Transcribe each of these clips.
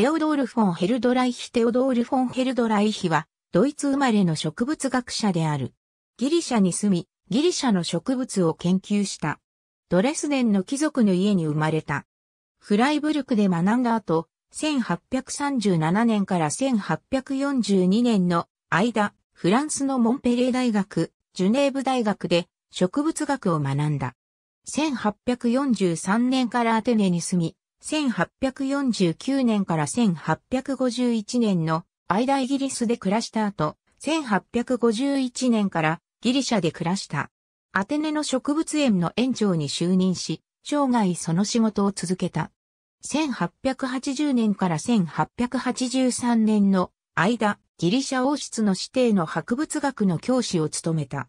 テオドール・フォン・ヘルドライヒテオドール・フォン・ヘルドライヒは、ドイツ生まれの植物学者である。ギリシャに住み、ギリシャの植物を研究した。ドレスデンの貴族の家に生まれた。フライブルクで学んだ後、1837年から1842年の間、フランスのモンペレー大学、ジュネーブ大学で植物学を学んだ。1843年からアテネに住み、1849年から1851年の間イギリスで暮らした後、1851年からギリシャで暮らした。アテネの植物園の園長に就任し、生涯その仕事を続けた。1880年から1883年の間、ギリシャ王室の指定の博物学の教師を務めた。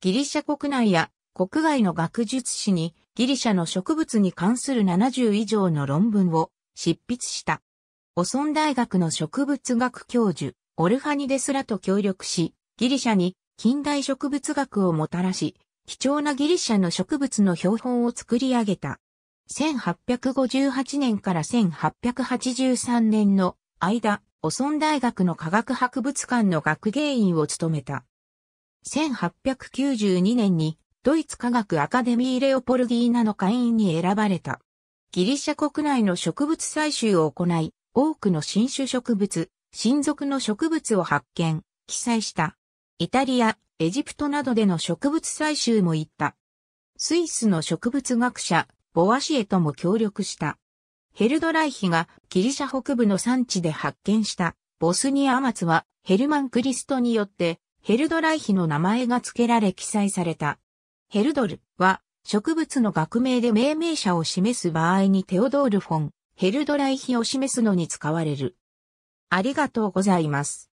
ギリシャ国内や国外の学術誌にギリシャの植物に関する70以上の論文を執筆した。オソン大学の植物学教授、オルハニデスらと協力し、ギリシャに近代植物学をもたらし、貴重なギリシャの植物の標本を作り上げた。1858年から1883年の間、オソン大学の科学博物館の学芸員を務めた。1892年にドイツ科学アカデミーレオポルギーナの会員に選ばれた。ギリシャ国内の植物採集を行い、多くの新種植物、新属の植物を発見、記載した。イタリア、エジプトなどでの植物採集も行った。スイスの植物学者、ボワシエとも協力した。ヘルドライヒがギリシャ北部の産地で発見したボスニア松はヘルマン・クリストによってヘルドライヒの名前が付けられ記載された。ヘルドルは植物の学名で命名者を示す場合にテオドールフォン、ヘルドライヒを示すのに使われる。ありがとうございます。